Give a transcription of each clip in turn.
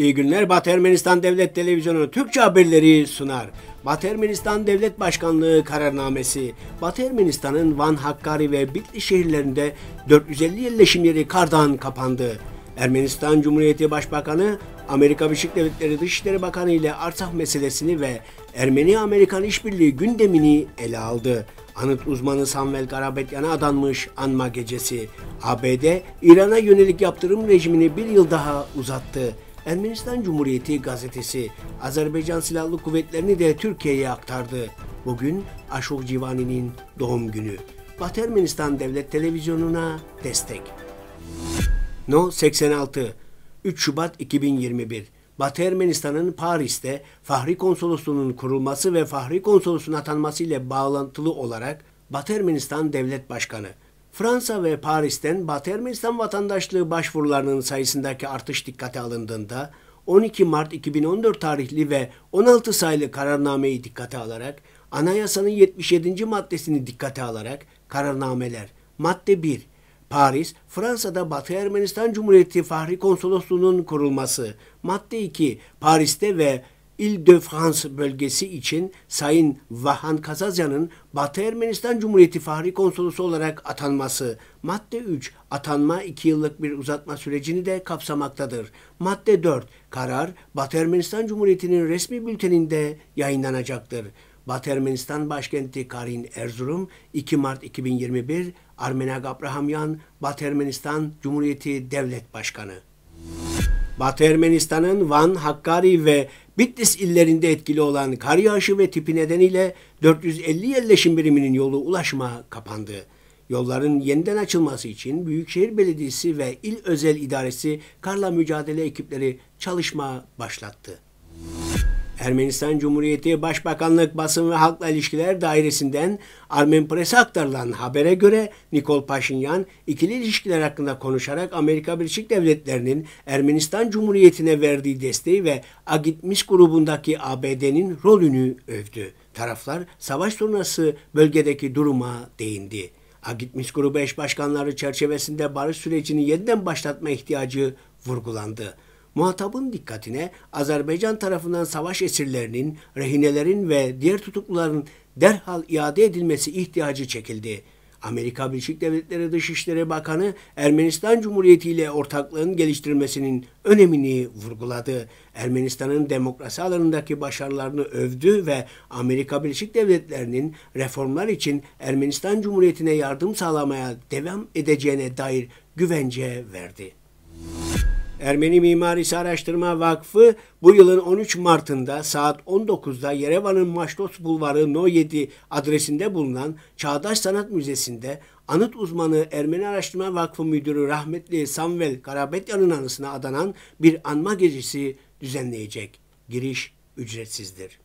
İyi günler. Batı Ermenistan Devlet Televizyonu Türkçe haberleri sunar. Batı Ermenistan Devlet Başkanlığı kararnamesi Batı Ermenistan'ın Van, Hakkari ve Bitli şehirlerinde 450 yerleşim yeri kardan kapandı. Ermenistan Cumhuriyeti Başbakanı Amerika Birleşik Devletleri Dışişleri Bakanı ile Artsakh meselesini ve Ermeni-Amerikan işbirliği gündemini ele aldı. Anıt uzmanı Samuel Karabetyan'a adanmış anma gecesi. ABD, İran'a yönelik yaptırım rejimini bir yıl daha uzattı. Ermenistan Cumhuriyeti gazetesi Azerbaycan Silahlı Kuvvetlerini de Türkiye'ye aktardı. Bugün Aşok Civani'nin doğum günü. Batı Ermenistan Devlet Televizyonu'na destek. No 86 3 Şubat 2021 Batı Ermenistan'ın Paris'te Fahri Konsolosluğu'nun kurulması ve Fahri Konsolosluğu'nun atanması ile bağlantılı olarak Batı Ermenistan Devlet Başkanı Fransa ve Paris'ten Batı Ermenistan vatandaşlığı başvurularının sayısındaki artış dikkate alındığında 12 Mart 2014 tarihli ve 16 sayılı kararnameyi dikkate alarak anayasanın 77. maddesini dikkate alarak kararnameler madde 1 Paris, Fransa'da Batı Ermenistan Cumhuriyeti Fahri Konsolosluğu'nun kurulması. Madde 2. Paris'te ve İl-de-France bölgesi için Sayın Vahan Kazazyan'ın Batı Ermenistan Cumhuriyeti Fahri Konsolosu olarak atanması. Madde 3. Atanma 2 yıllık bir uzatma sürecini de kapsamaktadır. Madde 4. Karar Batı Ermenistan Cumhuriyeti'nin resmi bülteninde yayınlanacaktır. Batı Ermenistan başkenti Karin Erzurum 2 Mart 2021 Armenag Abrahamyan Batı Ermenistan Cumhuriyeti Devlet Başkanı. Batı Ermenistan'ın Van, Hakkari ve Bitlis illerinde etkili olan kar yağışı ve tipi nedeniyle 450 yerleşim biriminin yolu ulaşma kapandı. Yolların yeniden açılması için Büyükşehir Belediyesi ve İl Özel İdaresi karla mücadele ekipleri çalışma başlattı. Ermenistan Cumhuriyeti Başbakanlık Basın ve Halkla İlişkiler Dairesi'nden Armen Armenpress'e aktarılan habere göre Nikol Paşinyan ikili ilişkiler hakkında konuşarak Amerika Birleşik Devletleri'nin Ermenistan Cumhuriyeti'ne verdiği desteği ve Agitmis grubundaki ABD'nin rolünü övdü. Taraflar savaş sonrası bölgedeki duruma değindi. Agitmis grubu eş başkanları çerçevesinde barış sürecini yeniden başlatma ihtiyacı vurgulandı muhatabın dikkatine Azerbaycan tarafından savaş esirlerinin, rehinelerin ve diğer tutukluların derhal iade edilmesi ihtiyacı çekildi. Amerika Birleşik Devletleri Dışişleri Bakanı Ermenistan Cumhuriyeti ile ortaklığın geliştirilmesinin önemini vurguladı. Ermenistan'ın demokrasi alanındaki başarılarını övdü ve Amerika Birleşik Devletleri'nin reformlar için Ermenistan Cumhuriyeti'ne yardım sağlamaya devam edeceğine dair güvence verdi. Ermeni Mimarisi Araştırma Vakfı bu yılın 13 Mart'ında saat 19'da Yerevan'ın Maştos Bulvarı No 7 adresinde bulunan Çağdaş Sanat Müzesi'nde anıt uzmanı Ermeni Araştırma Vakfı Müdürü rahmetli Samvel Karabetyan'ın anısına adanan bir anma gecesi düzenleyecek. Giriş ücretsizdir.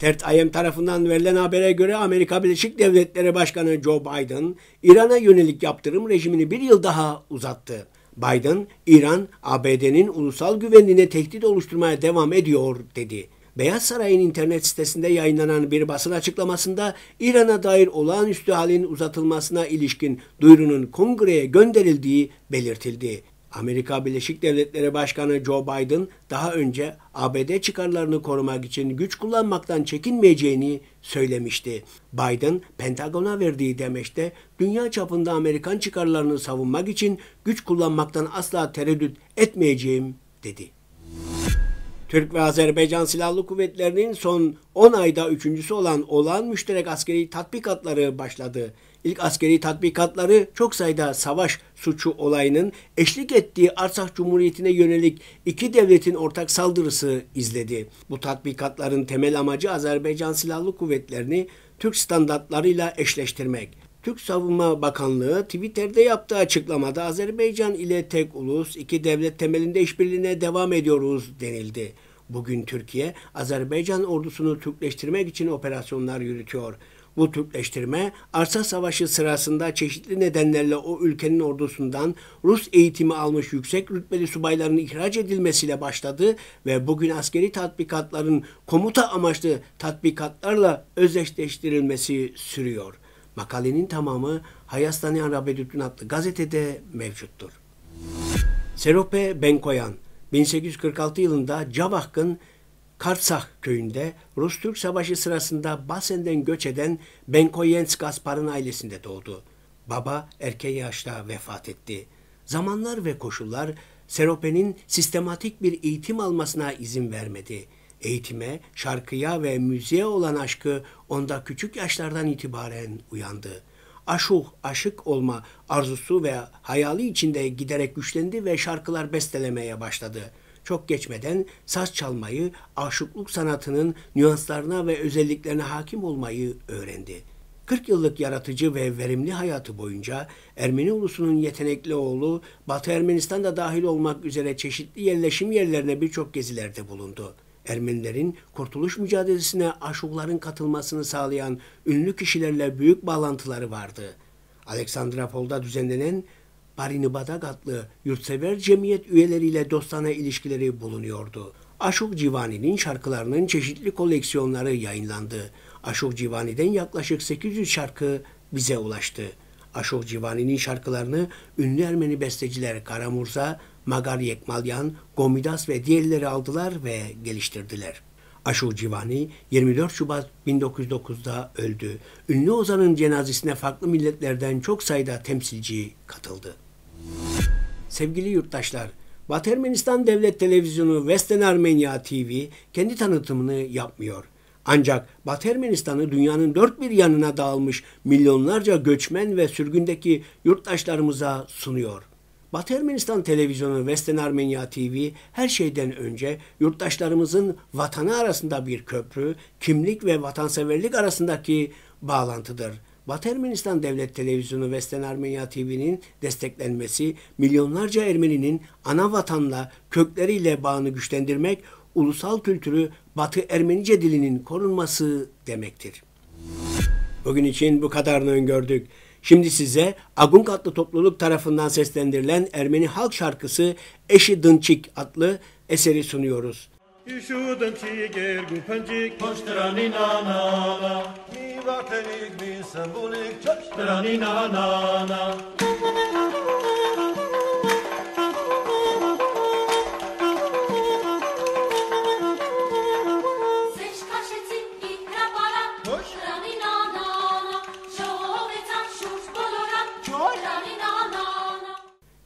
Tert IM tarafından verilen habere göre Amerika Birleşik Devletleri Başkanı Joe Biden, İran'a yönelik yaptırım rejimini bir yıl daha uzattı. Biden, İran, ABD'nin ulusal güvenliğine tehdit oluşturmaya devam ediyor dedi. Beyaz Saray'ın internet sitesinde yayınlanan bir basın açıklamasında İran'a dair olağanüstü halin uzatılmasına ilişkin duyurunun kongreye gönderildiği belirtildi. Amerika Birleşik Devletleri Başkanı Joe Biden daha önce ABD çıkarlarını korumak için güç kullanmaktan çekinmeyeceğini söylemişti. Biden, Pentagon'a verdiği demeçte dünya çapında Amerikan çıkarlarını savunmak için güç kullanmaktan asla tereddüt etmeyeceğim dedi. Türk ve Azerbaycan Silahlı Kuvvetleri'nin son 10 ayda üçüncüsü olan olağan müşterek askeri tatbikatları başladı. İlk askeri tatbikatları çok sayıda savaş suçu olayının eşlik ettiği Arsak Cumhuriyeti'ne yönelik iki devletin ortak saldırısı izledi. Bu tatbikatların temel amacı Azerbaycan Silahlı Kuvvetleri'ni Türk standartlarıyla eşleştirmek. Türk Savunma Bakanlığı Twitter'da yaptığı açıklamada Azerbaycan ile tek ulus, iki devlet temelinde işbirliğine devam ediyoruz denildi. Bugün Türkiye, Azerbaycan ordusunu Türkleştirmek için operasyonlar yürütüyor. Bu Türkleştirme, arsa savaşı sırasında çeşitli nedenlerle o ülkenin ordusundan Rus eğitimi almış yüksek rütbeli subayların ihraç edilmesiyle başladı ve bugün askeri tatbikatların komuta amaçlı tatbikatlarla özdeşleştirilmesi sürüyor. Makalenin tamamı Hayas Tanıyan Rabedüttin adlı gazetede mevcuttur. Serope Benkoyan 1846 yılında Cavahk'ın Kartsah köyünde Rus-Türk Savaşı sırasında Basen'den göç eden Benkoyens Gaspar'ın ailesinde doğdu. Baba erken yaşta vefat etti. Zamanlar ve koşullar Serope'nin sistematik bir eğitim almasına izin vermedi. Eğitime, şarkıya ve müziğe olan aşkı onda küçük yaşlardan itibaren uyandı aşuh, aşık olma arzusu ve hayali içinde giderek güçlendi ve şarkılar bestelemeye başladı. Çok geçmeden saz çalmayı, aşıklık sanatının nüanslarına ve özelliklerine hakim olmayı öğrendi. 40 yıllık yaratıcı ve verimli hayatı boyunca Ermeni ulusunun yetenekli oğlu Batı Ermenistan'da dahil olmak üzere çeşitli yerleşim yerlerine birçok gezilerde bulundu. Ermenilerin kurtuluş mücadelesine aşukların katılmasını sağlayan ünlü kişilerle büyük bağlantıları vardı. Aleksandropol'da düzenlenen Barini Badak adlı yurtsever cemiyet üyeleriyle dostane ilişkileri bulunuyordu. Aşuk Civani'nin şarkılarının çeşitli koleksiyonları yayınlandı. Aşuk Civani'den yaklaşık 800 şarkı bize ulaştı. Aşuk Civani'nin şarkılarını ünlü Ermeni besteciler Karamurza, Magar Yekmalyan, Gomidas ve diğerleri aldılar ve geliştirdiler. Aşur Civani 24 Şubat 1909'da öldü. Ünlü ozanın cenazesine farklı milletlerden çok sayıda temsilci katıldı. Sevgili yurttaşlar, Batı Ermenistan Devlet Televizyonu Western Armenia TV kendi tanıtımını yapmıyor. Ancak Batı Ermenistan'ı dünyanın dört bir yanına dağılmış milyonlarca göçmen ve sürgündeki yurttaşlarımıza sunuyor. Batı Ermenistan Televizyonu Western Armenia TV her şeyden önce yurttaşlarımızın vatanı arasında bir köprü, kimlik ve vatanseverlik arasındaki bağlantıdır. Batı Ermenistan Devlet Televizyonu Western Armenia TV'nin desteklenmesi, milyonlarca Ermeninin ana vatanla, kökleriyle bağını güçlendirmek, ulusal kültürü Batı Ermenice dilinin korunması demektir. Bugün için bu kadarını öngördük. Şimdi size Agung adlı topluluk tarafından seslendirilen Ermeni halk şarkısı Eşi Dınçik adlı eseri sunuyoruz. Eşi Dınçik ergun pancik koşturanı nanana Mi vartelik mi sembulik çoşturanı nanana